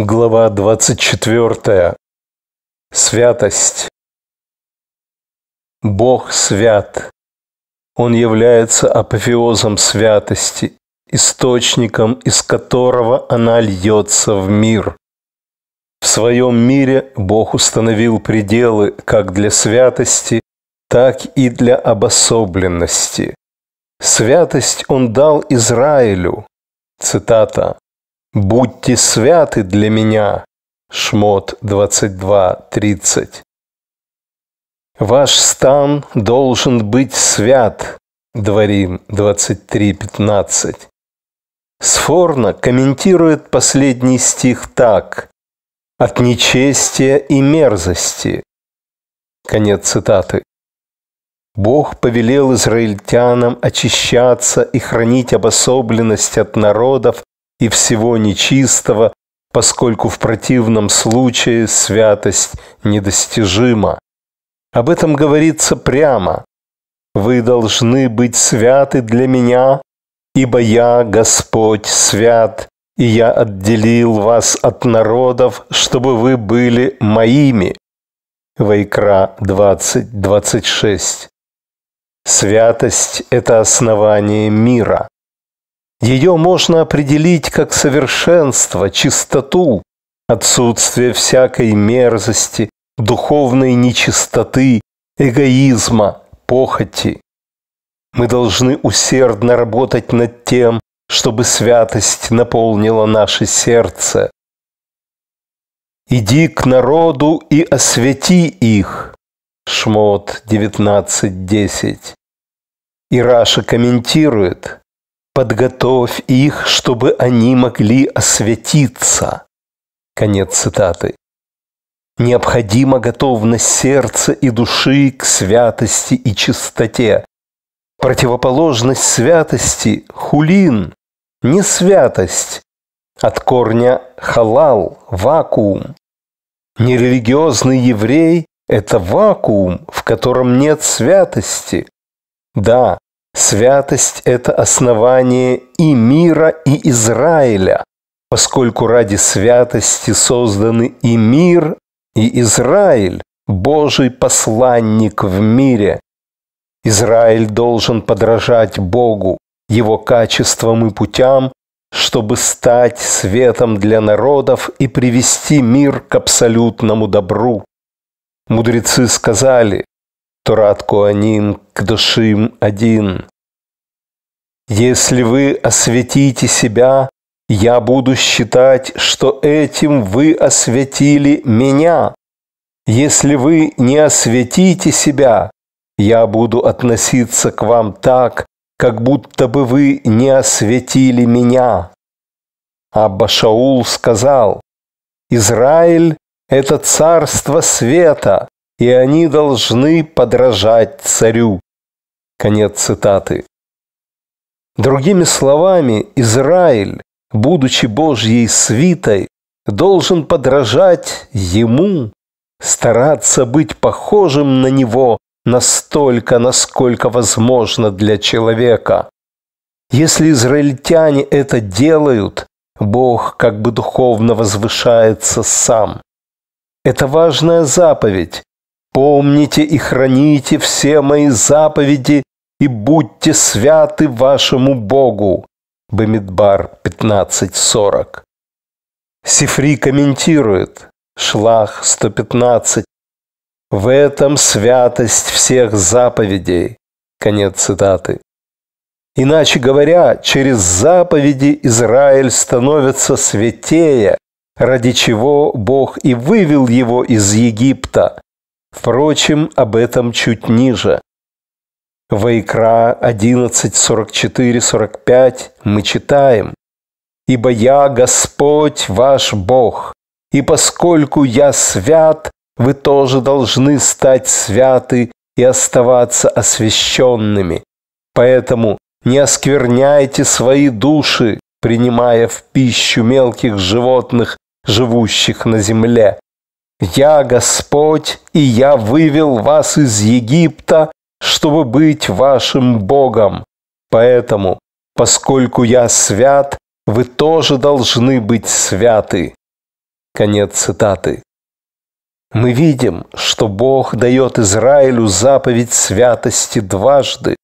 Глава 24. Святость. Бог свят. Он является апофеозом святости, источником, из которого она льется в мир. В своем мире Бог установил пределы как для святости, так и для обособленности. Святость Он дал Израилю. Цитата. Будьте святы для меня. Шмот 22.30. Ваш стан должен быть свят. Дворим 23.15. Сфорна комментирует последний стих так. От нечестия и мерзости. Конец цитаты. Бог повелел израильтянам очищаться и хранить обособленность от народов и всего нечистого, поскольку в противном случае святость недостижима. Об этом говорится прямо. «Вы должны быть святы для меня, ибо я, Господь, свят, и я отделил вас от народов, чтобы вы были моими». Вайкра 20, 26. Святость – это основание мира. Ее можно определить как совершенство, чистоту, отсутствие всякой мерзости, духовной нечистоты, эгоизма, похоти. Мы должны усердно работать над тем, чтобы святость наполнила наше сердце. «Иди к народу и освяти их» Шмот 19.10. Ираша комментирует, подготовь их, чтобы они могли осветиться». Конец цитаты. Необходима готовность сердца и души к святости и чистоте. Противоположность святости – хулин, не святость, от корня халал – вакуум. Нерелигиозный еврей – это вакуум, в котором нет святости. Да, Святость – это основание и мира, и Израиля, поскольку ради святости созданы и мир, и Израиль, Божий посланник в мире. Израиль должен подражать Богу, его качествам и путям, чтобы стать светом для народов и привести мир к абсолютному добру. Мудрецы сказали, Турат Куаним Кдушим один. Если вы осветите себя, я буду считать, что этим вы осветили меня. Если вы не осветите себя, я буду относиться к вам так, как будто бы вы не осветили меня. Абба Шаул сказал, Израиль – это царство света, и они должны подражать царю. Конец цитаты. Другими словами, Израиль, будучи Божьей свитой, должен подражать Ему, стараться быть похожим на Него настолько, насколько возможно для человека. Если израильтяне это делают, Бог как бы духовно возвышается сам. Это важная заповедь, Помните и храните все мои заповеди и будьте святы вашему Богу. Бамидбар 15.40. Сифри комментирует. Шлах 115. В этом святость всех заповедей. Конец цитаты. Иначе говоря, через заповеди Израиль становится святее, ради чего Бог и вывел его из Египта, Впрочем, об этом чуть ниже. Вайкра 11.44-45 мы читаем. «Ибо я Господь ваш Бог, и поскольку я свят, вы тоже должны стать святы и оставаться освященными. Поэтому не оскверняйте свои души, принимая в пищу мелких животных, живущих на земле, я Господь, и я вывел вас из Египта, чтобы быть вашим Богом. Поэтому, поскольку я свят, вы тоже должны быть святы. Конец цитаты. Мы видим, что Бог дает Израилю заповедь святости дважды.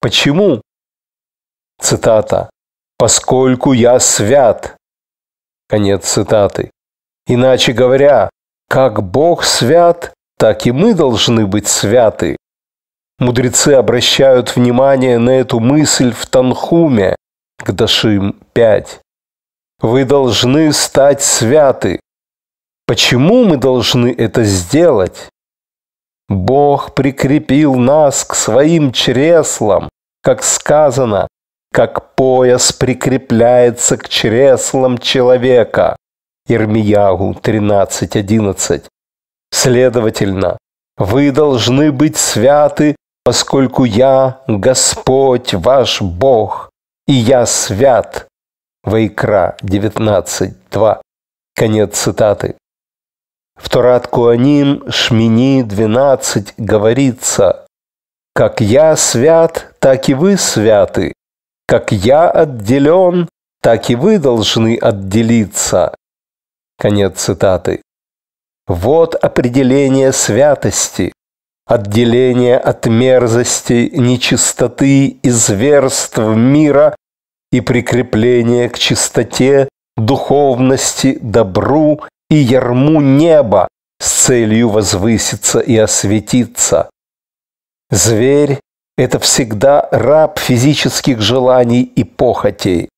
Почему? Цитата. «Поскольку я свят». Конец цитаты. Иначе говоря, как Бог свят, так и мы должны быть святы. Мудрецы обращают внимание на эту мысль в Танхуме, Гдашим 5. Вы должны стать святы. Почему мы должны это сделать? Бог прикрепил нас к своим чреслам, как сказано, как пояс прикрепляется к чреслам человека. Ирмиягу 13.11. Следовательно, вы должны быть святы, поскольку я Господь ваш Бог, и я свят. Вайкра 19.2. Конец цитаты. В Торат Куаним Шмини 12 говорится «Как я свят, так и вы святы. Как я отделен, так и вы должны отделиться. Конец цитаты. Вот определение святости, отделение от мерзости, нечистоты и зверств мира и прикрепление к чистоте, духовности, добру и ярму неба с целью возвыситься и осветиться. Зверь – это всегда раб физических желаний и похотей.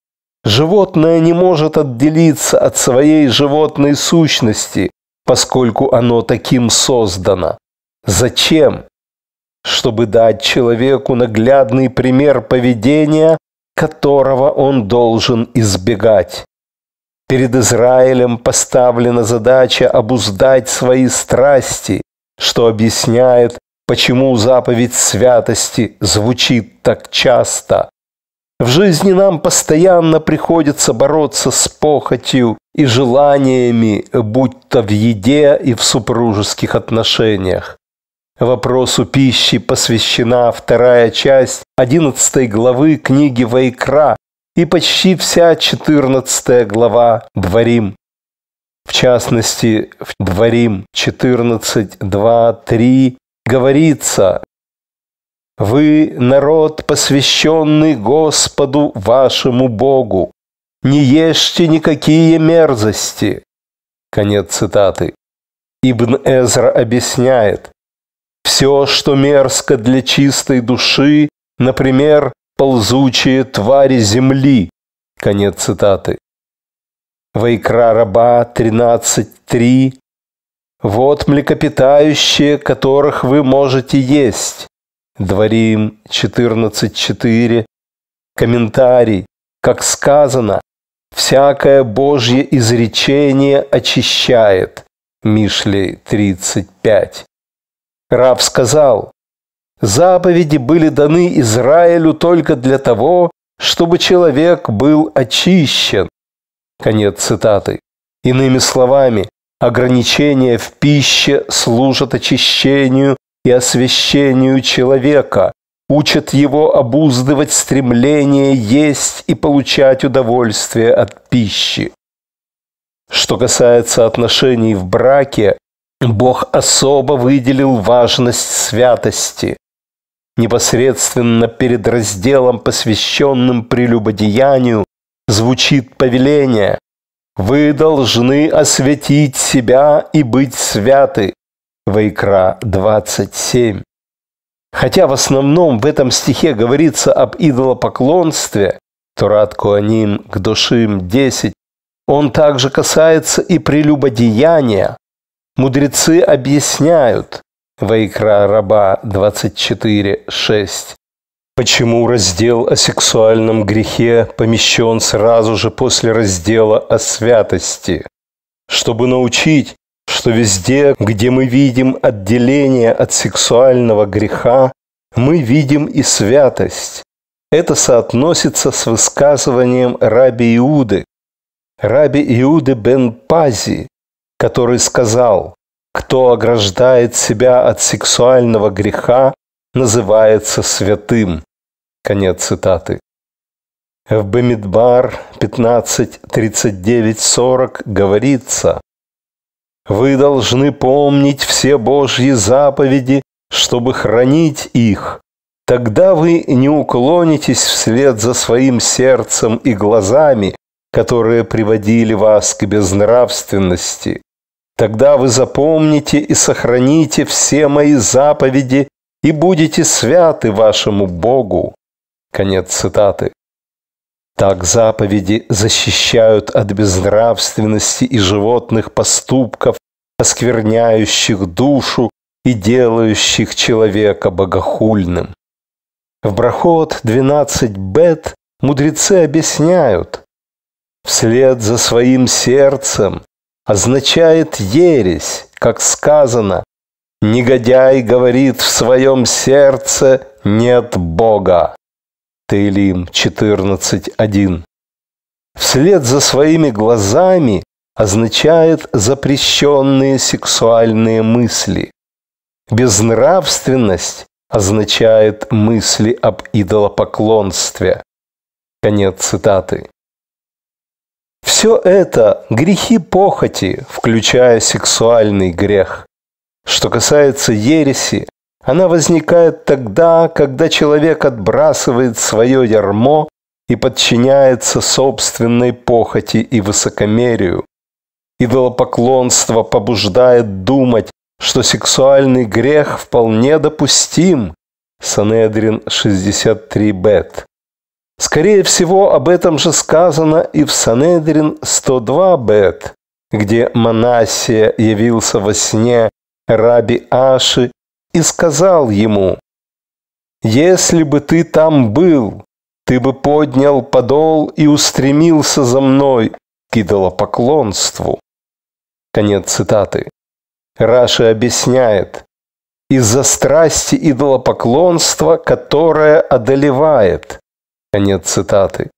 Животное не может отделиться от своей животной сущности, поскольку оно таким создано. Зачем? Чтобы дать человеку наглядный пример поведения, которого он должен избегать. Перед Израилем поставлена задача обуздать свои страсти, что объясняет, почему заповедь святости звучит так часто. В жизни нам постоянно приходится бороться с похотью и желаниями, будь то в еде и в супружеских отношениях. Вопросу пищи посвящена вторая часть 11 главы книги Вайкра и почти вся 14 глава Дворим. В частности, в Дворим 14, 2, 3 говорится вы народ, посвященный Господу вашему Богу. Не ешьте никакие мерзости. Конец цитаты. Ибн Эзра объясняет, все, что мерзко для чистой души, например, ползучие твари земли. Конец цитаты. Вайкра раба 13.3 Вот млекопитающие, которых вы можете есть. Дворим 14.4, комментарий, как сказано, «Всякое Божье изречение очищает» Мишлей 35. Рав сказал, «Заповеди были даны Израилю только для того, чтобы человек был очищен». Конец цитаты. Иными словами, ограничения в пище служат очищению и освящению человека, учат его обуздывать стремление есть и получать удовольствие от пищи. Что касается отношений в браке, Бог особо выделил важность святости. Непосредственно перед разделом, посвященным прелюбодеянию, звучит повеление «Вы должны осветить себя и быть святы, Вайкра 27. Хотя в основном в этом стихе говорится об идолопоклонстве, Турат Куаним к душим 10, он также касается и прелюбодеяния. Мудрецы объясняют, Вайкра Раба 24.6, почему раздел о сексуальном грехе помещен сразу же после раздела о святости, чтобы научить, что везде, где мы видим отделение от сексуального греха, мы видим и святость. Это соотносится с высказыванием раби Иуды, раби Иуды бен Пази, который сказал, «Кто ограждает себя от сексуального греха, называется святым». Конец цитаты. В Бамидбар 15.39.40 говорится, вы должны помнить все Божьи заповеди, чтобы хранить их. Тогда вы не уклонитесь вслед за своим сердцем и глазами, которые приводили вас к безнравственности. Тогда вы запомните и сохраните все мои заповеди и будете святы вашему Богу». Конец цитаты. Так заповеди защищают от безнравственности и животных поступков, оскверняющих душу и делающих человека богохульным. В Брахот 12 бет мудрецы объясняют, вслед за своим сердцем означает ересь, как сказано, негодяй говорит в своем сердце «нет Бога». Таилим 14.1. Вслед за своими глазами означает запрещенные сексуальные мысли. Безнравственность означает мысли об идолопоклонстве. Конец цитаты. Все это – грехи похоти, включая сексуальный грех. Что касается ереси, она возникает тогда, когда человек отбрасывает свое ярмо и подчиняется собственной похоти и высокомерию. Идолопоклонство побуждает думать, что сексуальный грех вполне допустим. Санедрин 63 Бет. Скорее всего, об этом же сказано и в Санедрин 102 Бет, где Манасия явился во сне Раби Аши и сказал ему, «Если бы ты там был, ты бы поднял подол и устремился за мной к идолопоклонству». Конец цитаты. Раши объясняет, из-за страсти идолопоклонства, которое одолевает. Конец цитаты.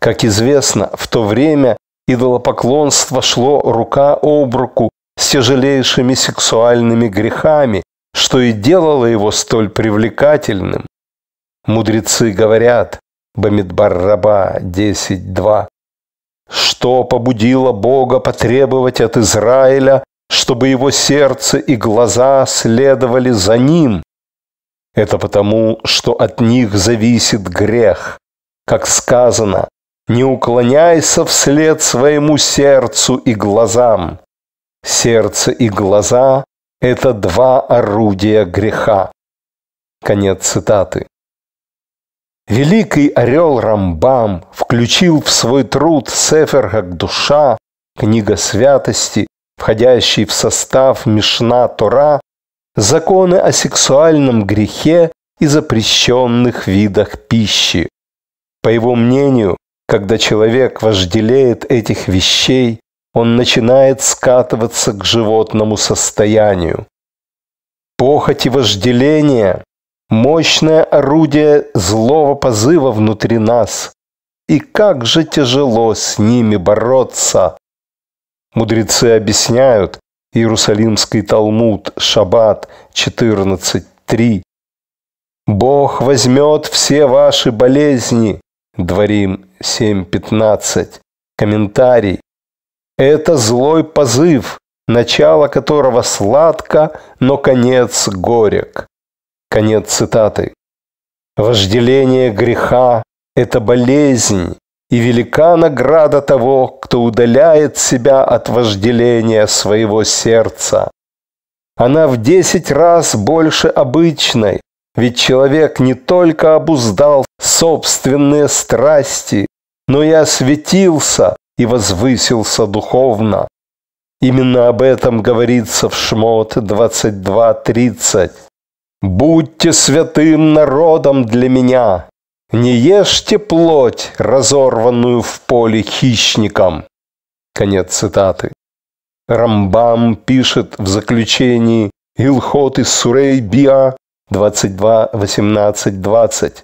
Как известно, в то время идолопоклонство шло рука об руку с тяжелейшими сексуальными грехами, что и делало его столь привлекательным. Мудрецы говорят, Бамидбар Раба 10.2, что побудило Бога потребовать от Израиля, чтобы его сердце и глаза следовали за ним. Это потому, что от них зависит грех. Как сказано, не уклоняйся вслед своему сердцу и глазам. Сердце и глаза это два орудия греха. Конец цитаты. Великий орел Рамбам включил в свой труд Сефер как душа, книга святости, входящий в состав Мишна Тора, законы о сексуальном грехе и запрещенных видах пищи. По его мнению, когда человек вожделеет этих вещей, он начинает скатываться к животному состоянию. Похоть и вожделение – мощное орудие злого позыва внутри нас. И как же тяжело с ними бороться. Мудрецы объясняют, Иерусалимский Талмуд, Шаббат 14.3. «Бог возьмет все ваши болезни» Дворим 7.15. Комментарий. Это злой позыв, начало которого сладко, но конец горек. Конец цитаты. Вожделение греха – это болезнь, и велика награда того, кто удаляет себя от вожделения своего сердца. Она в десять раз больше обычной, ведь человек не только обуздал собственные страсти, но и осветился, и возвысился духовно. Именно об этом говорится в Шмот 22.30. «Будьте святым народом для меня, не ешьте плоть, разорванную в поле хищником». Конец цитаты. Рамбам пишет в заключении Илхот из Сурей Биа 22.18.20.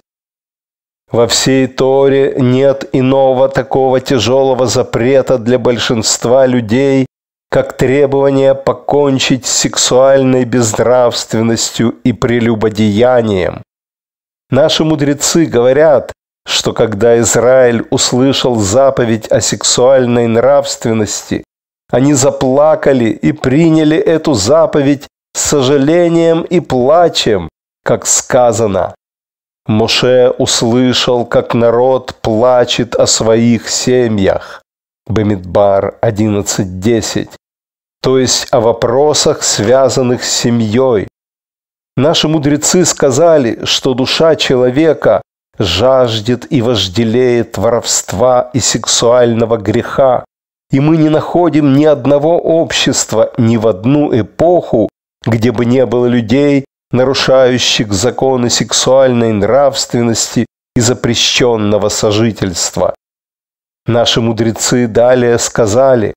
Во всей Торе нет иного такого тяжелого запрета для большинства людей, как требование покончить с сексуальной безнравственностью и прелюбодеянием. Наши мудрецы говорят, что когда Израиль услышал заповедь о сексуальной нравственности, они заплакали и приняли эту заповедь с сожалением и плачем, как сказано. Моше услышал, как народ плачет о своих семьях. Бамидбар 11.10. То есть о вопросах, связанных с семьей. Наши мудрецы сказали, что душа человека жаждет и вожделеет воровства и сексуального греха. И мы не находим ни одного общества, ни в одну эпоху, где бы не было людей, нарушающих законы сексуальной нравственности и запрещенного сожительства. Наши мудрецы далее сказали,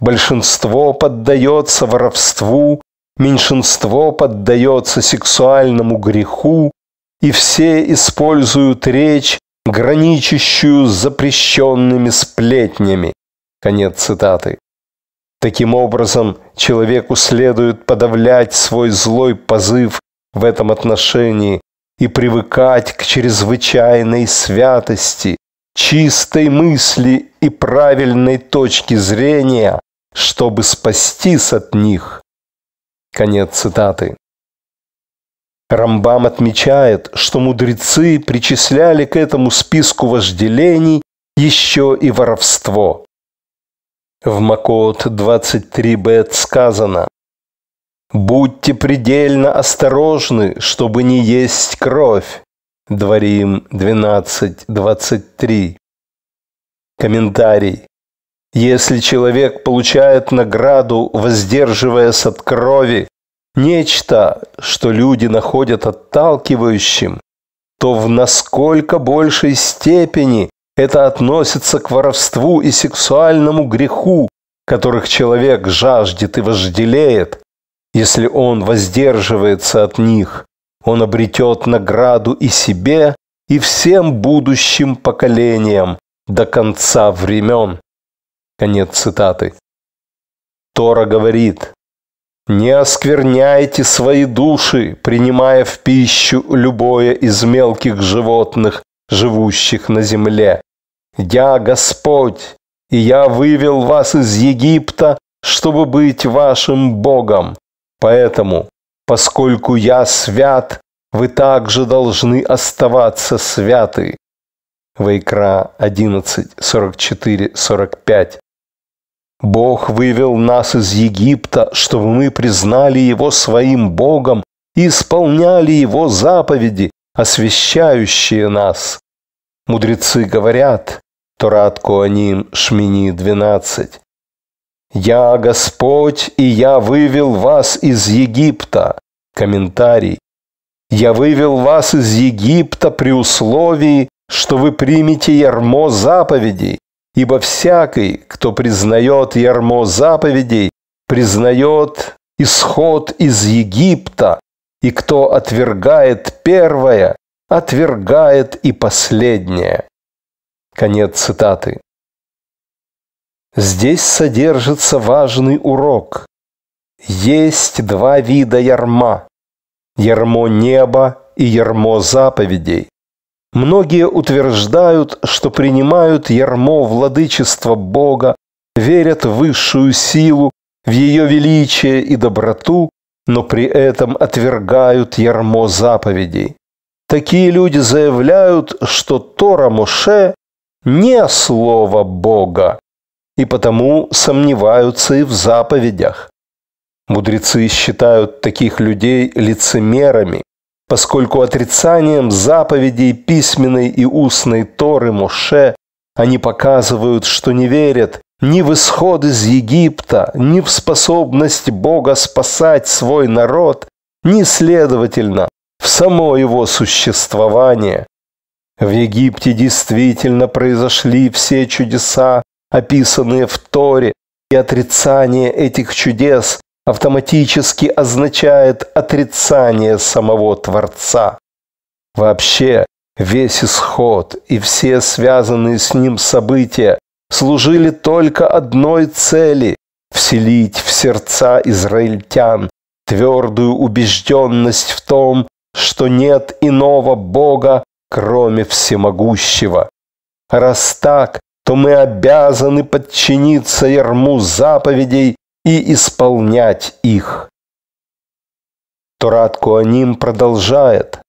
большинство поддается воровству, меньшинство поддается сексуальному греху, и все используют речь, граничащую с запрещенными сплетнями. Конец цитаты. Таким образом, человеку следует подавлять свой злой позыв в этом отношении и привыкать к чрезвычайной святости, чистой мысли и правильной точки зрения, чтобы спастись от них. Конец цитаты. Рамбам отмечает, что мудрецы причисляли к этому списку вожделений еще и воровство. В Макоот 23бет сказано «Будьте предельно осторожны, чтобы не есть кровь». Дворим 12.23. Комментарий. Если человек получает награду, воздерживаясь от крови, нечто, что люди находят отталкивающим, то в насколько большей степени это относится к воровству и сексуальному греху, которых человек жаждет и вожделеет. Если он воздерживается от них, он обретет награду и себе, и всем будущим поколениям до конца времен. Конец цитаты. Тора говорит, «Не оскверняйте свои души, принимая в пищу любое из мелких животных, живущих на земле, я Господь, и я вывел вас из Египта, чтобы быть вашим Богом. Поэтому, поскольку я свят, вы также должны оставаться святы. Вайкра 11, 44, 45. Бог вывел нас из Египта, чтобы мы признали Его своим Богом и исполняли Его заповеди, освящающие нас. Мудрецы говорят, Турат Куаним, Шмини 12. «Я Господь, и я вывел вас из Египта». Комментарий. «Я вывел вас из Египта при условии, что вы примете ярмо заповедей, ибо всякий, кто признает ярмо заповедей, признает исход из Египта, и кто отвергает первое, отвергает и последнее. Конец цитаты. Здесь содержится важный урок. Есть два вида ярма. Ярмо неба и ярмо заповедей. Многие утверждают, что принимают ярмо владычества Бога, верят в высшую силу, в ее величие и доброту, но при этом отвергают ярмо заповедей. Такие люди заявляют, что Тора Моше не слово Бога, и потому сомневаются и в заповедях. Мудрецы считают таких людей лицемерами, поскольку отрицанием заповедей письменной и устной Торы Моше они показывают, что не верят ни в исход из Египта, ни в способность Бога спасать свой народ, ни, следовательно, в само его существование, в Египте действительно произошли все чудеса, описанные в Торе, и отрицание этих чудес автоматически означает отрицание самого Творца. Вообще, весь исход и все связанные с ним события служили только одной цели – вселить в сердца израильтян твердую убежденность в том, что нет иного Бога, кроме всемогущего. Раз так, то мы обязаны подчиниться ярму заповедей и исполнять их. Турат Куаним продолжает.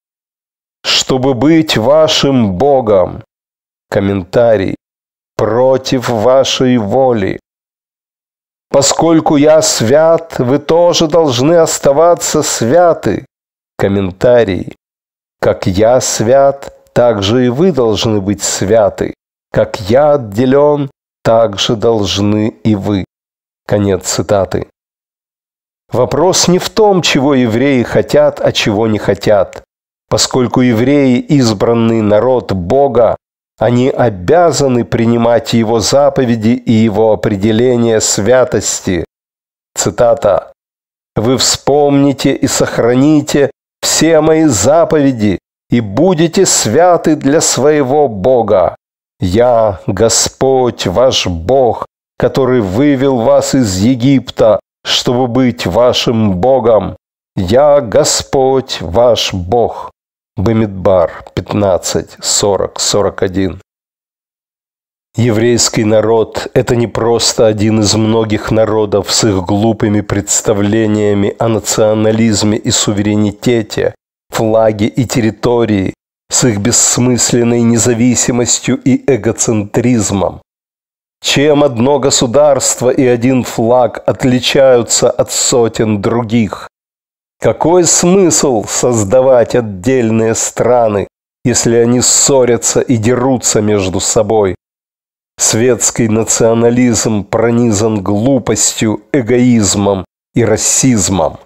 «Чтобы быть вашим Богом» комментарий, против вашей воли. Поскольку я свят, вы тоже должны оставаться святы. Комментарий. Как я свят, так же и вы должны быть святы. Как я отделен, так же должны и вы. Конец цитаты. Вопрос не в том, чего евреи хотят, а чего не хотят. Поскольку евреи – избранный народ Бога, они обязаны принимать Его заповеди и Его определение святости. Цитата. «Вы вспомните и сохраните все мои заповеди, и будете святы для своего Бога. Я, Господь, ваш Бог, который вывел вас из Египта, чтобы быть вашим Богом. Я, Господь, ваш Бог. Бамидбар 15, 40, 41. Еврейский народ – это не просто один из многих народов с их глупыми представлениями о национализме и суверенитете, флаге и территории, с их бессмысленной независимостью и эгоцентризмом. Чем одно государство и один флаг отличаются от сотен других? Какой смысл создавать отдельные страны, если они ссорятся и дерутся между собой? Светский национализм пронизан глупостью, эгоизмом и расизмом.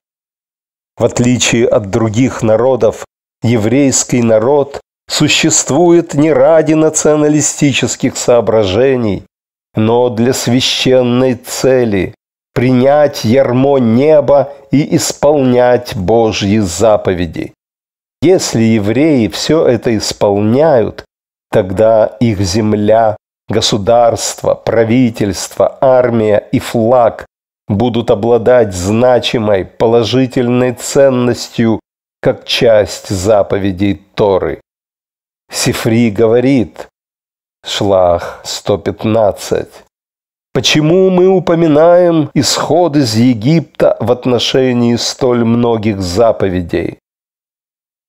В отличие от других народов, еврейский народ существует не ради националистических соображений, но для священной цели – принять ярмо неба и исполнять Божьи заповеди. Если евреи все это исполняют, тогда их земля Государство, правительство, армия и флаг будут обладать значимой положительной ценностью как часть заповедей Торы. Сифри говорит, Шлах 115, Почему мы упоминаем исход из Египта в отношении столь многих заповедей?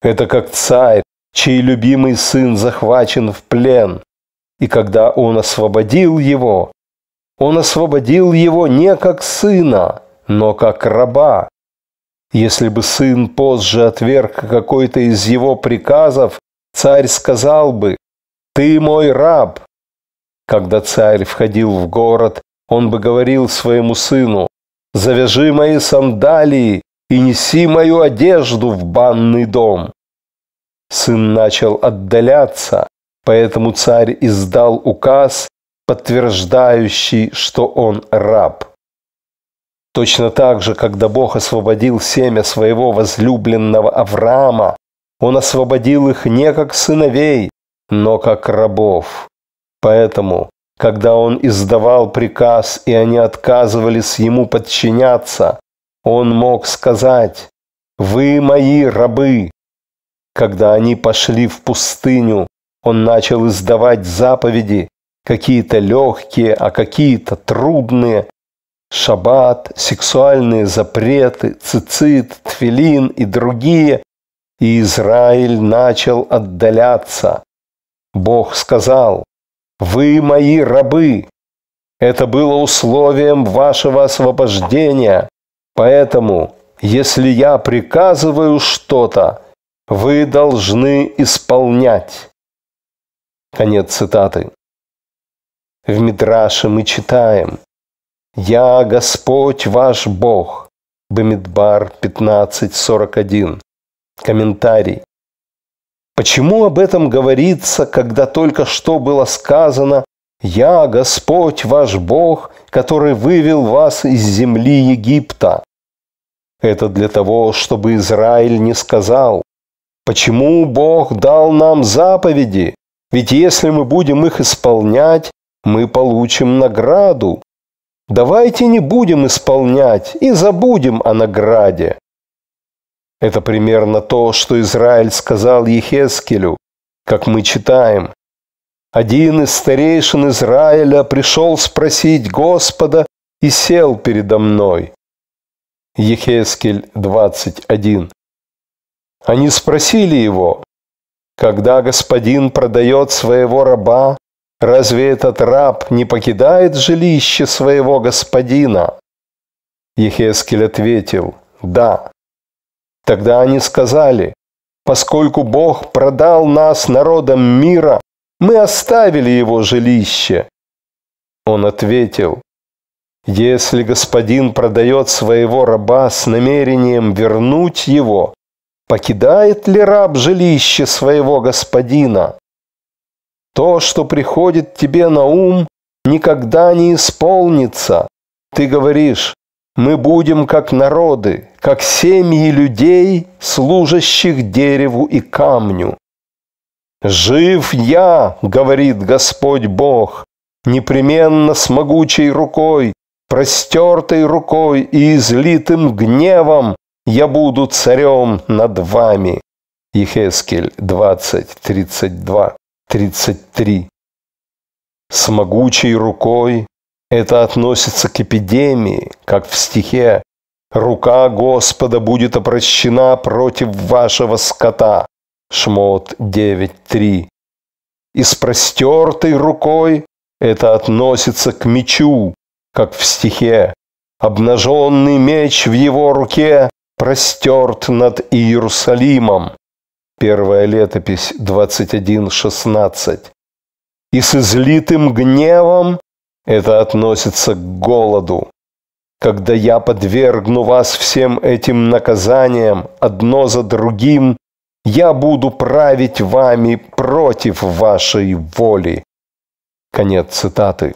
Это как царь, чей любимый сын захвачен в плен, и когда Он освободил его, Он освободил его не как сына, но как раба. Если бы сын позже отверг какой-то из его приказов, царь сказал бы «Ты мой раб». Когда царь входил в город, он бы говорил своему сыну «Завяжи мои сандалии и неси мою одежду в банный дом». Сын начал отдаляться, Поэтому царь издал указ, подтверждающий, что он раб. Точно так же, когда Бог освободил семя своего возлюбленного Авраама, он освободил их не как сыновей, но как рабов. Поэтому, когда он издавал приказ, и они отказывались ему подчиняться, он мог сказать, «Вы мои рабы». Когда они пошли в пустыню, он начал издавать заповеди, какие-то легкие, а какие-то трудные. Шаббат, сексуальные запреты, цицит, тфилин и другие. И Израиль начал отдаляться. Бог сказал, «Вы мои рабы, это было условием вашего освобождения. Поэтому, если я приказываю что-то, вы должны исполнять. Конец цитаты. В Мидраше мы читаем «Я Господь ваш Бог» Бамидбар 15.41. Комментарий. Почему об этом говорится, когда только что было сказано «Я Господь ваш Бог, который вывел вас из земли Египта»? Это для того, чтобы Израиль не сказал, почему Бог дал нам заповеди, ведь если мы будем их исполнять, мы получим награду. Давайте не будем исполнять и забудем о награде. Это примерно то, что Израиль сказал Ехескелю, как мы читаем. Один из старейшин Израиля пришел спросить Господа и сел передо мной. Ехескель 21. Они спросили его, когда господин продает своего раба, разве этот раб не покидает жилище своего господина? Ехескель ответил, да. Тогда они сказали, поскольку Бог продал нас народом мира, мы оставили его жилище. Он ответил, если господин продает своего раба с намерением вернуть его, Покидает ли раб жилище своего господина? То, что приходит тебе на ум, никогда не исполнится. Ты говоришь, мы будем как народы, как семьи людей, служащих дереву и камню. «Жив я, — говорит Господь Бог, — непременно с могучей рукой, простертой рукой и излитым гневом я буду царем над вами. Ехескель 20, 32, 33. С могучей рукой это относится к эпидемии, как в стихе «Рука Господа будет обращена против вашего скота» Шмот 9.3. И с простертой рукой это относится к мечу, как в стихе «Обнаженный меч в его руке, простерт над Иерусалимом. Первая летопись 21.16. И с излитым гневом это относится к голоду. Когда я подвергну вас всем этим наказаниям одно за другим, я буду править вами против вашей воли. Конец цитаты.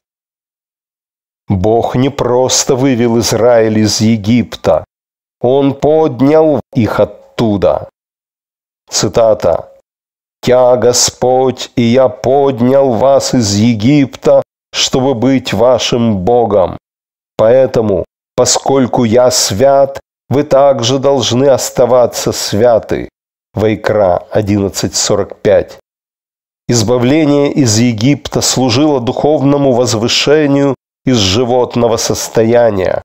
Бог не просто вывел Израиль из Египта, он поднял их оттуда. Цитата. «Я Господь, и я поднял вас из Египта, чтобы быть вашим Богом. Поэтому, поскольку я свят, вы также должны оставаться святы». Вайкра 11.45. Избавление из Египта служило духовному возвышению из животного состояния.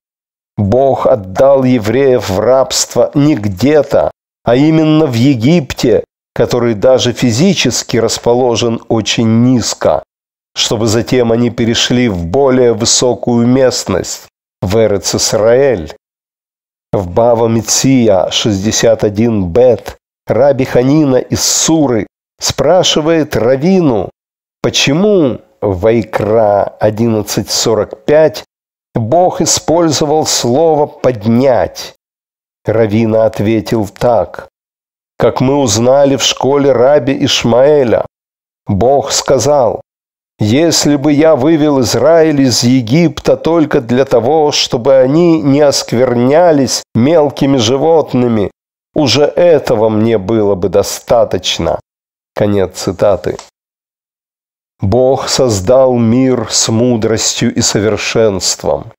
Бог отдал евреев в рабство не где-то, а именно в Египте, который даже физически расположен очень низко, чтобы затем они перешли в более высокую местность, в эрец В Бава Меция 61 Бет Раби Ханина из Суры спрашивает Равину, почему Вайкра 11.45 Бог использовал слово «поднять». Равина ответил так. Как мы узнали в школе раби Ишмаэля, Бог сказал, «Если бы я вывел Израиль из Египта только для того, чтобы они не осквернялись мелкими животными, уже этого мне было бы достаточно». Конец цитаты. Бог создал мир с мудростью и совершенством.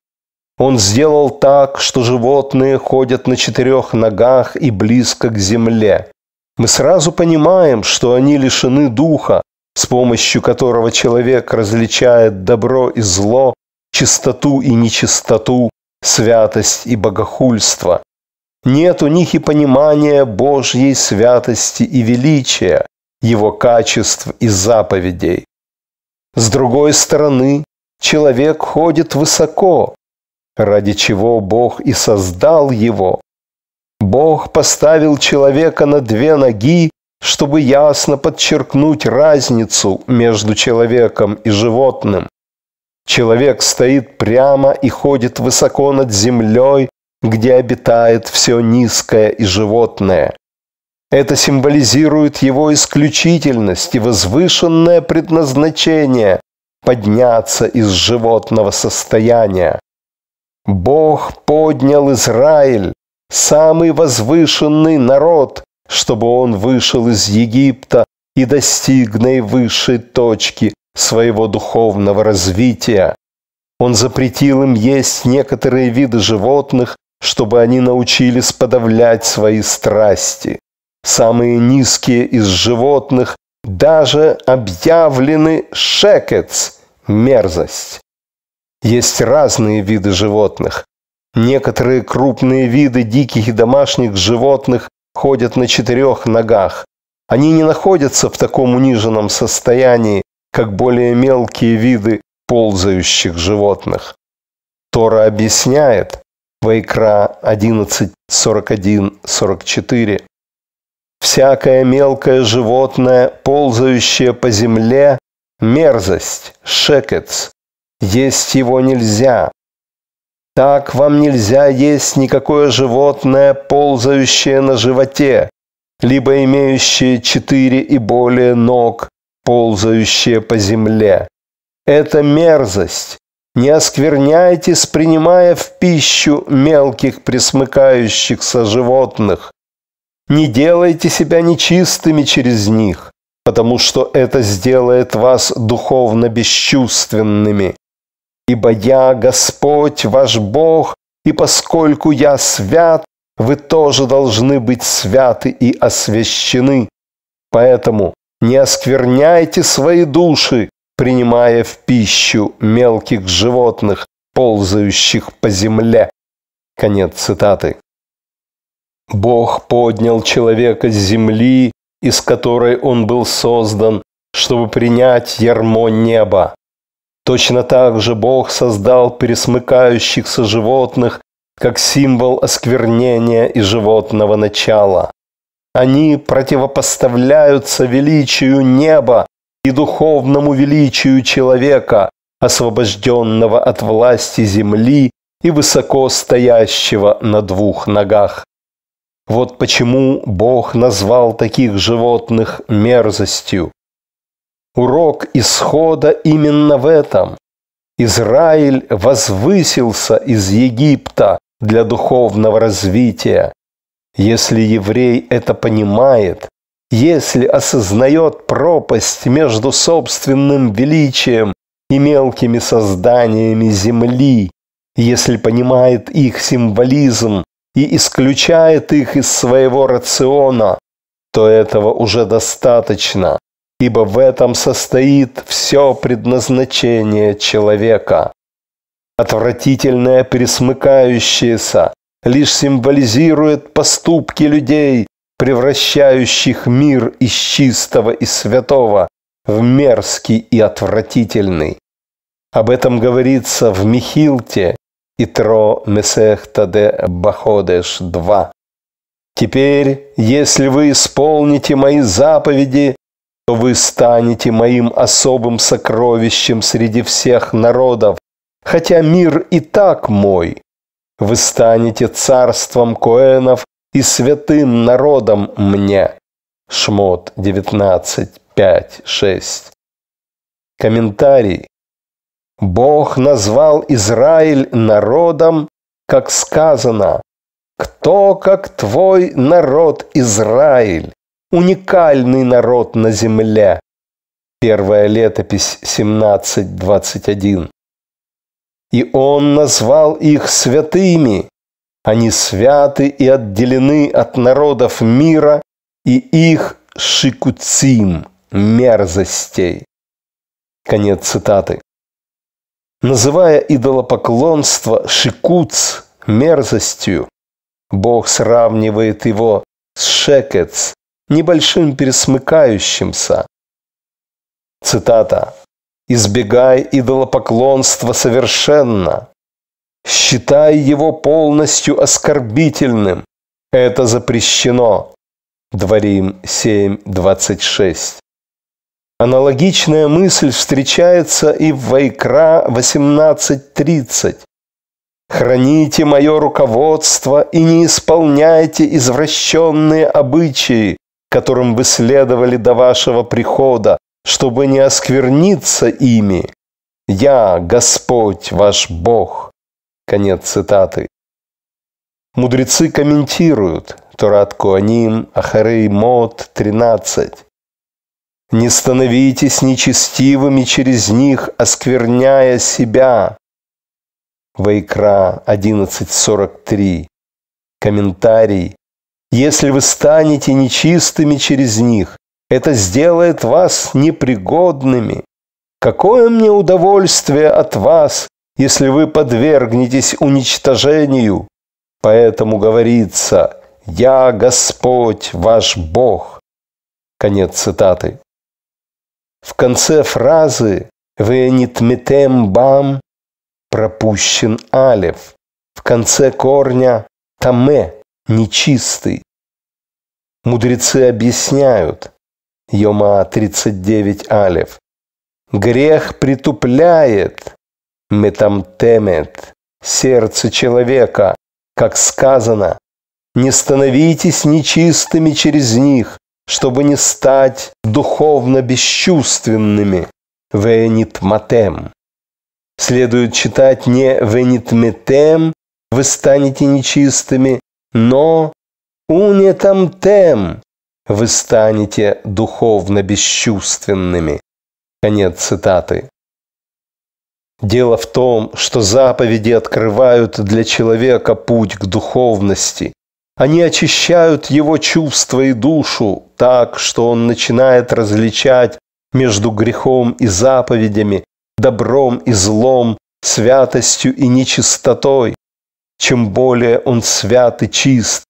Он сделал так, что животные ходят на четырех ногах и близко к земле. Мы сразу понимаем, что они лишены духа, с помощью которого человек различает добро и зло, чистоту и нечистоту, святость и богохульство. Нет у них и понимания Божьей святости и величия, его качеств и заповедей. С другой стороны, человек ходит высоко, ради чего Бог и создал его. Бог поставил человека на две ноги, чтобы ясно подчеркнуть разницу между человеком и животным. Человек стоит прямо и ходит высоко над землей, где обитает все низкое и животное. Это символизирует его исключительность и возвышенное предназначение подняться из животного состояния. Бог поднял Израиль, самый возвышенный народ, чтобы он вышел из Египта и достиг наивысшей точки своего духовного развития. Он запретил им есть некоторые виды животных, чтобы они научились подавлять свои страсти самые низкие из животных, даже объявлены шекец – мерзость. Есть разные виды животных. Некоторые крупные виды диких и домашних животных ходят на четырех ногах. Они не находятся в таком униженном состоянии, как более мелкие виды ползающих животных. Тора объясняет, Вайкра 11.41-44, всякое мелкое животное, ползающее по земле, мерзость, шекец. Есть его нельзя. Так вам нельзя есть никакое животное, ползающее на животе, либо имеющее четыре и более ног, ползающее по земле. Это мерзость. Не оскверняйтесь, принимая в пищу мелких пресмыкающихся животных, не делайте себя нечистыми через них, потому что это сделает вас духовно бесчувственными. Ибо я Господь ваш Бог, и поскольку я свят, вы тоже должны быть святы и освящены. Поэтому не оскверняйте свои души, принимая в пищу мелких животных, ползающих по земле. Конец цитаты. Бог поднял человека с земли, из которой он был создан, чтобы принять ярмо неба. Точно так же Бог создал пересмыкающихся животных как символ осквернения и животного начала. Они противопоставляются величию неба и духовному величию человека, освобожденного от власти земли и высоко стоящего на двух ногах. Вот почему Бог назвал таких животных мерзостью. Урок исхода именно в этом. Израиль возвысился из Египта для духовного развития. Если еврей это понимает, если осознает пропасть между собственным величием и мелкими созданиями земли, если понимает их символизм и исключает их из своего рациона, то этого уже достаточно, ибо в этом состоит все предназначение человека. Отвратительное пересмыкающееся лишь символизирует поступки людей, превращающих мир из чистого и святого в мерзкий и отвратительный. Об этом говорится в Михилте Итро Месех Таде Баходеш 2. Теперь, если вы исполните мои заповеди, то вы станете моим особым сокровищем среди всех народов, хотя мир и так мой. Вы станете царством коэнов и святым народом мне. Шмот 19, 5, 6. Комментарий. Бог назвал Израиль народом, как сказано, «Кто, как твой народ Израиль, уникальный народ на земле?» Первая летопись 17.21. «И он назвал их святыми, они святы и отделены от народов мира и их шикуцим, мерзостей». Конец цитаты называя идолопоклонство шикуц мерзостью. Бог сравнивает его с шекец, небольшим пересмыкающимся. Цитата. «Избегай идолопоклонства совершенно. Считай его полностью оскорбительным. Это запрещено». Дворим 7.26. Аналогичная мысль встречается и в Вайкра 18.30. «Храните мое руководство и не исполняйте извращенные обычаи, которым вы следовали до вашего прихода, чтобы не оскверниться ими. Я, Господь, ваш Бог». Конец цитаты. Мудрецы комментируют Турат Куаним, Ахарей Мод, 13. Не становитесь нечестивыми через них, оскверняя себя. Вайкра 11.43. Комментарий. Если вы станете нечистыми через них, это сделает вас непригодными. Какое мне удовольствие от вас, если вы подвергнетесь уничтожению? Поэтому говорится, «Я Господь, ваш Бог». Конец цитаты. В конце фразы «венитметем бам» пропущен алев. В конце корня «таме» – нечистый. Мудрецы объясняют. Йома 39 алев. Грех притупляет метамтемет сердце человека, как сказано, не становитесь нечистыми через них, чтобы не стать духовно бесчувственными. венит матем Следует читать не венит метем, вы станете нечистыми, но тем, вы станете духовно бесчувственными. Конец цитаты. Дело в том, что заповеди открывают для человека путь к духовности, они очищают его чувства и душу так, что он начинает различать между грехом и заповедями, добром и злом, святостью и нечистотой. Чем более он свят и чист,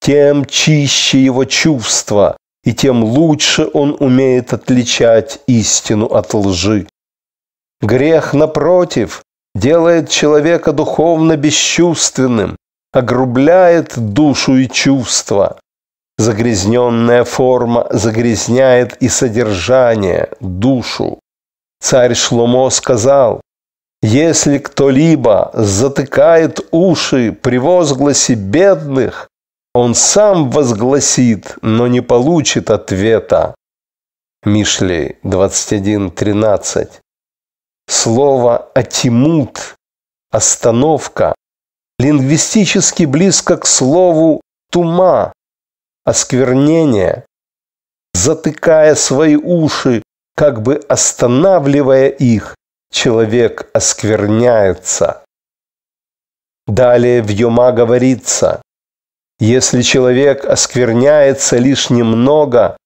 тем чище его чувства, и тем лучше он умеет отличать истину от лжи. Грех, напротив, делает человека духовно бесчувственным, огрубляет душу и чувства. Загрязненная форма загрязняет и содержание, душу. Царь Шломо сказал, «Если кто-либо затыкает уши при возгласе бедных, он сам возгласит, но не получит ответа». Мишлей 21.13. Слово «атимут» – остановка, лингвистически близко к слову «тума» – осквернение, затыкая свои уши, как бы останавливая их, человек оскверняется. Далее в Йома говорится, если человек оскверняется лишь немного,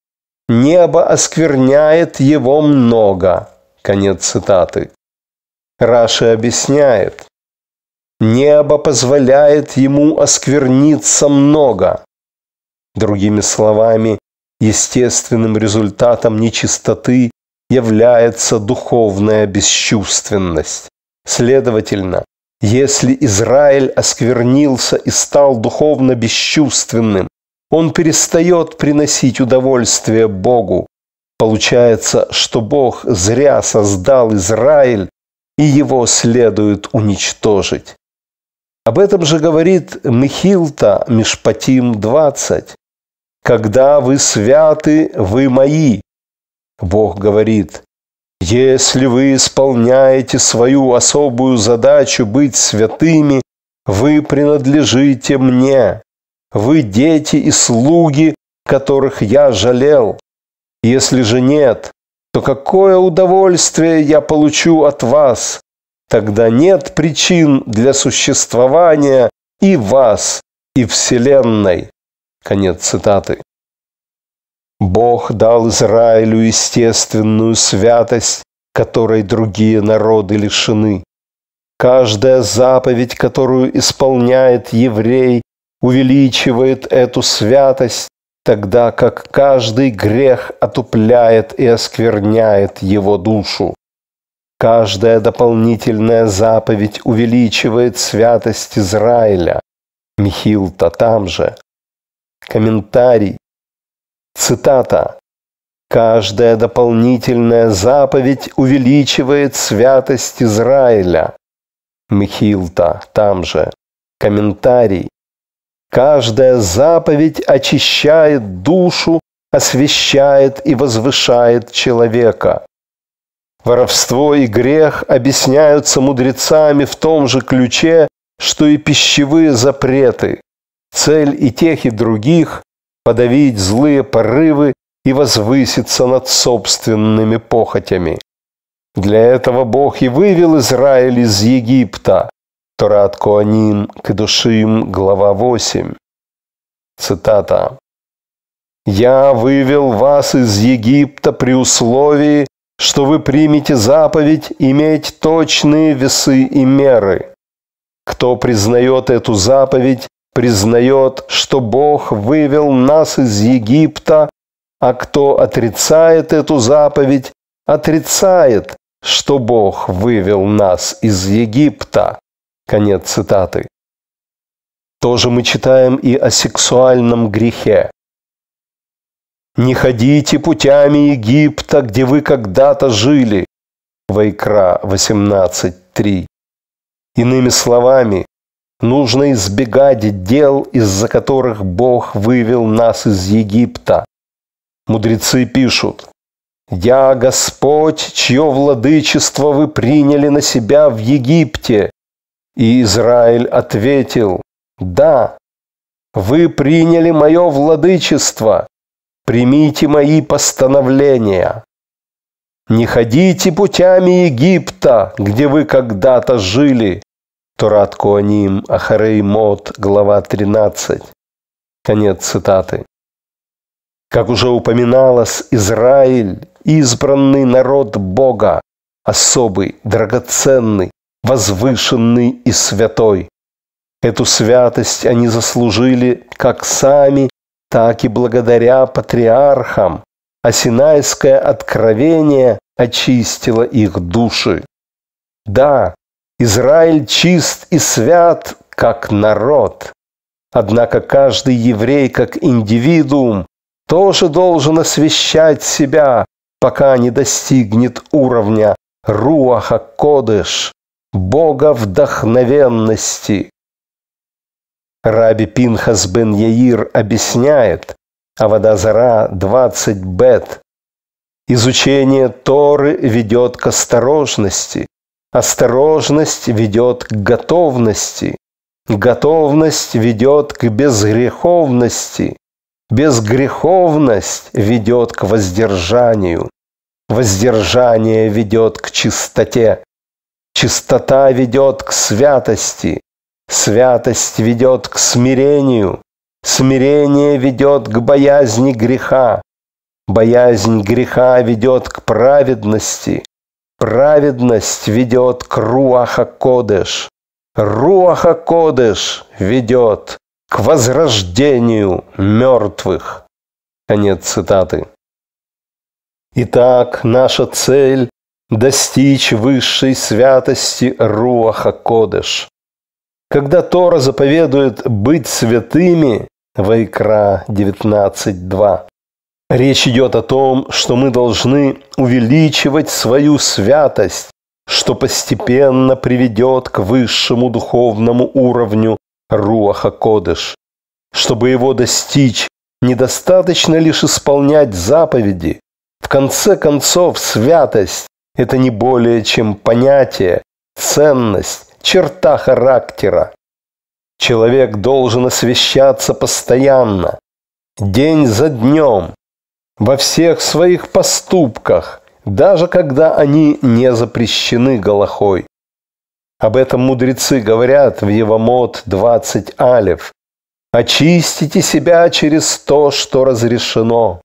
небо оскверняет его много. Конец цитаты. Раши объясняет, Небо позволяет ему оскверниться много. Другими словами, естественным результатом нечистоты является духовная бесчувственность. Следовательно, если Израиль осквернился и стал духовно бесчувственным, он перестает приносить удовольствие Богу. Получается, что Бог зря создал Израиль, и его следует уничтожить. Об этом же говорит Михилта Мишпатим 20. «Когда вы святы, вы мои». Бог говорит, «Если вы исполняете свою особую задачу быть святыми, вы принадлежите мне. Вы дети и слуги, которых я жалел. Если же нет, то какое удовольствие я получу от вас? Тогда нет причин для существования и вас, и Вселенной. Конец цитаты. Бог дал Израилю естественную святость, которой другие народы лишены. Каждая заповедь, которую исполняет еврей, увеличивает эту святость, тогда как каждый грех отупляет и оскверняет его душу. Каждая дополнительная заповедь увеличивает святость Израиля. Михил-то там же. Комментарий. Цитата. Каждая дополнительная заповедь увеличивает святость Израиля. Михилта там же. Комментарий. Каждая заповедь очищает душу, освещает и возвышает человека. Воровство и грех объясняются мудрецами в том же ключе, что и пищевые запреты. Цель и тех, и других – подавить злые порывы и возвыситься над собственными похотями. Для этого Бог и вывел Израиль из Египта. Торат Коаним, Кедушим, глава 8. Цитата. «Я вывел вас из Египта при условии, что вы примете заповедь иметь точные весы и меры. Кто признает эту заповедь, признает, что Бог вывел нас из Египта, а кто отрицает эту заповедь, отрицает, что Бог вывел нас из Египта. Конец цитаты. Тоже мы читаем и о сексуальном грехе. Не ходите путями Египта, где вы когда-то жили. Вайкра 18.3. Иными словами, нужно избегать дел, из-за которых Бог вывел нас из Египта. Мудрецы пишут, «Я Господь, чье владычество вы приняли на себя в Египте». И Израиль ответил, «Да, вы приняли мое владычество, примите мои постановления. Не ходите путями Египта, где вы когда-то жили. Турат Куаним, Ахарей Мод, глава 13. Конец цитаты. Как уже упоминалось, Израиль – избранный народ Бога, особый, драгоценный, возвышенный и святой. Эту святость они заслужили как сами, так и благодаря патриархам, а откровение очистило их души. Да, Израиль чист и свят, как народ. Однако каждый еврей, как индивидуум, тоже должен освещать себя, пока не достигнет уровня Руаха Кодыш, Бога вдохновенности. Раби Пинхас бен Яир объясняет, а вода зара 20 бет. Изучение Торы ведет к осторожности. Осторожность ведет к готовности. Готовность ведет к безгреховности. Безгреховность ведет к воздержанию. Воздержание ведет к чистоте. Чистота ведет к святости. Святость ведет к смирению, смирение ведет к боязни греха, боязнь греха ведет к праведности, праведность ведет к Руаха Кодеш, Руаха Кодеш ведет к возрождению мертвых. Конец цитаты. Итак, наша цель – достичь высшей святости Руаха Кодеш, когда Тора заповедует быть святыми, Вайкра 19.2. Речь идет о том, что мы должны увеличивать свою святость, что постепенно приведет к высшему духовному уровню Руаха Кодыш. Чтобы его достичь, недостаточно лишь исполнять заповеди. В конце концов, святость – это не более чем понятие, ценность, черта характера. Человек должен освещаться постоянно, день за днем, во всех своих поступках, даже когда они не запрещены Голохой. Об этом мудрецы говорят в Евамот 20 алев. «Очистите себя через то, что разрешено».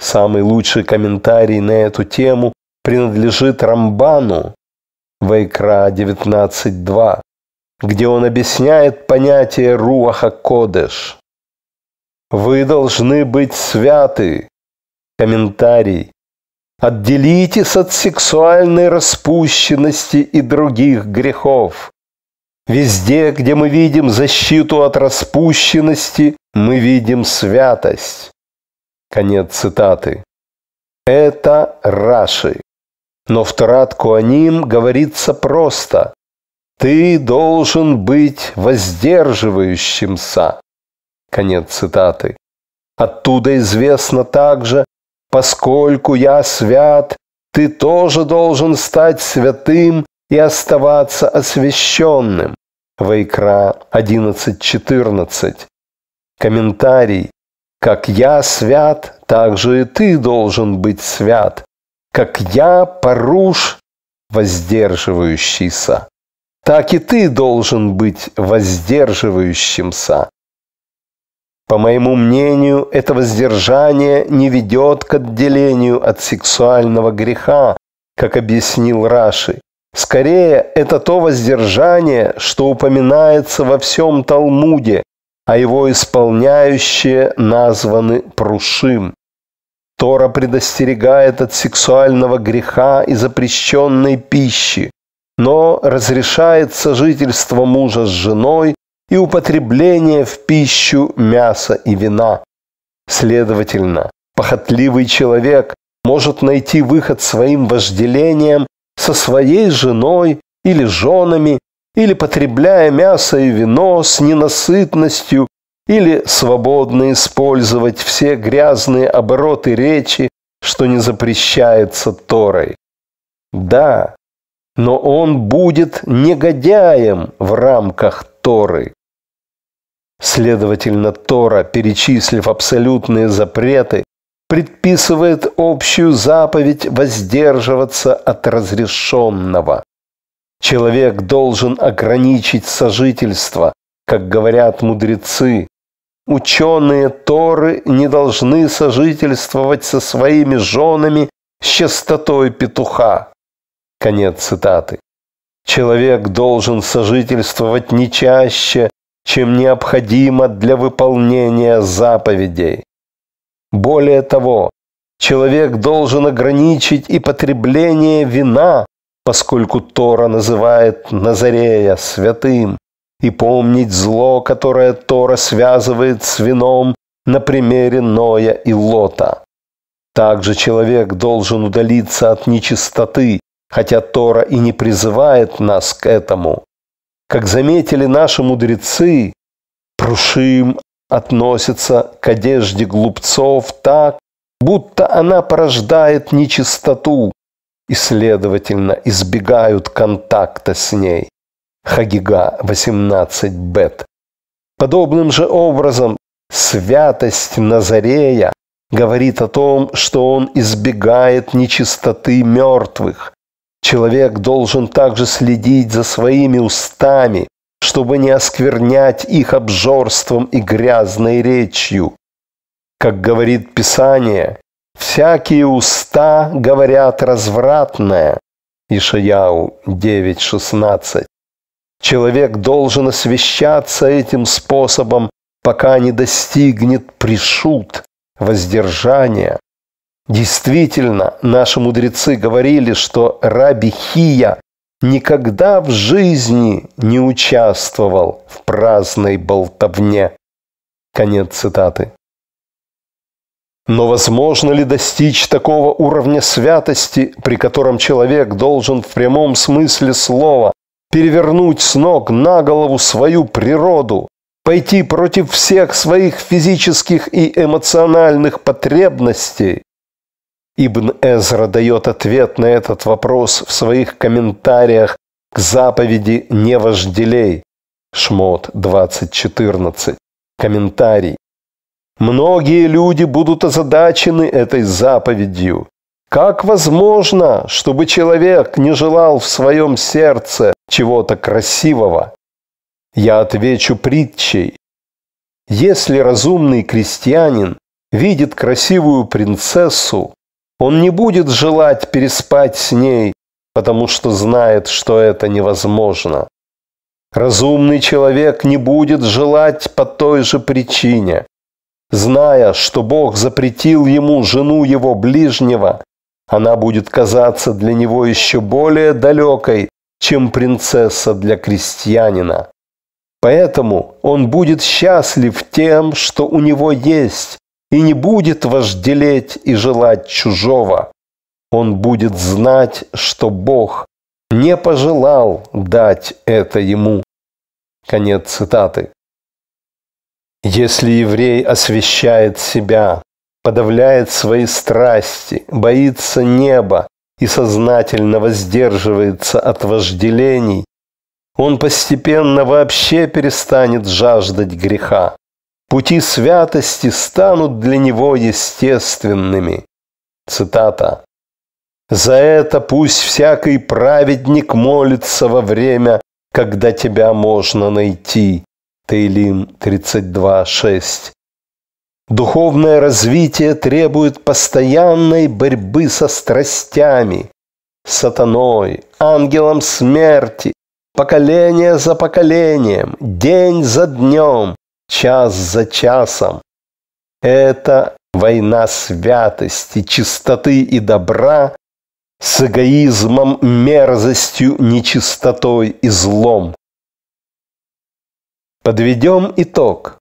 Самый лучший комментарий на эту тему принадлежит Рамбану, Вайкра 19.2, где он объясняет понятие Руаха Кодеш. «Вы должны быть святы». Комментарий. Отделитесь от сексуальной распущенности и других грехов. Везде, где мы видим защиту от распущенности, мы видим святость. Конец цитаты. Это Раши. Но в о ним говорится просто «Ты должен быть воздерживающимся». Конец цитаты. Оттуда известно также «Поскольку я свят, ты тоже должен стать святым и оставаться освященным». Вайкра 11.14. Комментарий. Как я свят, так же и ты должен быть свят как я поруш воздерживающийся, так и ты должен быть воздерживающимся. По моему мнению, это воздержание не ведет к отделению от сексуального греха, как объяснил Раши. Скорее, это то воздержание, что упоминается во всем Талмуде, а его исполняющие названы Прушим. Тора предостерегает от сексуального греха и запрещенной пищи, но разрешается жительство мужа с женой и употребление в пищу мяса и вина. Следовательно, похотливый человек может найти выход своим вожделением со своей женой или женами, или потребляя мясо и вино с ненасытностью или свободно использовать все грязные обороты речи, что не запрещается Торой. Да, но он будет негодяем в рамках Торы. Следовательно, Тора, перечислив абсолютные запреты, предписывает общую заповедь воздерживаться от разрешенного. Человек должен ограничить сожительство, как говорят мудрецы, Ученые Торы не должны сожительствовать со своими женами с частотой петуха. Конец цитаты. Человек должен сожительствовать не чаще, чем необходимо для выполнения заповедей. Более того, человек должен ограничить и потребление вина, поскольку Тора называет Назарея святым и помнить зло, которое Тора связывает с вином на примере Ноя и Лота. Также человек должен удалиться от нечистоты, хотя Тора и не призывает нас к этому. Как заметили наши мудрецы, Прушим относится к одежде глупцов так, будто она порождает нечистоту, и, следовательно, избегают контакта с ней. Хагига 18 бет. Подобным же образом святость Назарея говорит о том, что он избегает нечистоты мертвых. Человек должен также следить за своими устами, чтобы не осквернять их обжорством и грязной речью. Как говорит Писание, «Всякие уста говорят развратное» Ишаяу 9.16. Человек должен освещаться этим способом, пока не достигнет пришут, воздержания. Действительно, наши мудрецы говорили, что Раби Хия никогда в жизни не участвовал в праздной болтовне. Конец цитаты. Но возможно ли достичь такого уровня святости, при котором человек должен в прямом смысле слова перевернуть с ног на голову свою природу, пойти против всех своих физических и эмоциональных потребностей. Ибн Эзра дает ответ на этот вопрос в своих комментариях к заповеди «Не вожделей» Шмот 20.14. Комментарий. Многие люди будут озадачены этой заповедью, как возможно, чтобы человек не желал в своем сердце чего-то красивого? Я отвечу притчей. Если разумный крестьянин видит красивую принцессу, он не будет желать переспать с ней, потому что знает, что это невозможно. Разумный человек не будет желать по той же причине. Зная, что Бог запретил ему жену его ближнего, она будет казаться для него еще более далекой, чем принцесса для крестьянина. Поэтому он будет счастлив тем, что у него есть, и не будет вожделеть и желать чужого. Он будет знать, что Бог не пожелал дать это ему. Конец цитаты. Если еврей освещает себя подавляет свои страсти, боится неба и сознательно воздерживается от вожделений, он постепенно вообще перестанет жаждать греха. Пути святости станут для него естественными. Цитата. «За это пусть всякий праведник молится во время, когда тебя можно найти». Тейлим 32.6. Духовное развитие требует постоянной борьбы со страстями, сатаной, ангелом смерти, поколение за поколением, день за днем, час за часом. Это война святости, чистоты и добра с эгоизмом, мерзостью, нечистотой и злом. Подведем итог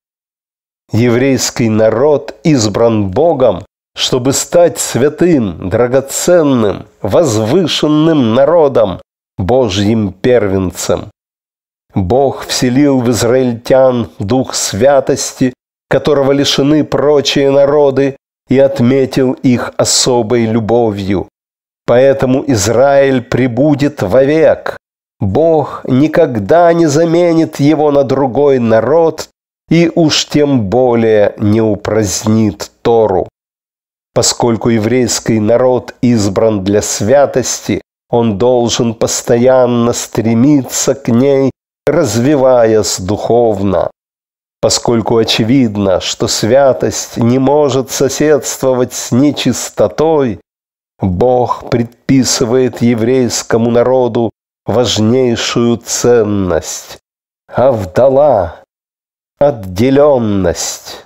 еврейский народ избран Богом, чтобы стать святым, драгоценным, возвышенным народом, Божьим первенцем. Бог вселил в израильтян дух святости, которого лишены прочие народы, и отметил их особой любовью. Поэтому Израиль прибудет вовек. Бог никогда не заменит его на другой народ и уж тем более не упразднит Тору. Поскольку еврейский народ избран для святости, он должен постоянно стремиться к ней, развиваясь духовно. Поскольку очевидно, что святость не может соседствовать с нечистотой, Бог предписывает еврейскому народу важнейшую ценность. авдала отделенность.